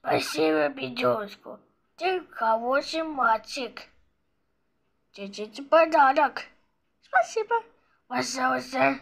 Спасибо, Пятерочку. Ты хороший мальчик. Держите подарок. Спасибо. Пожалуйста.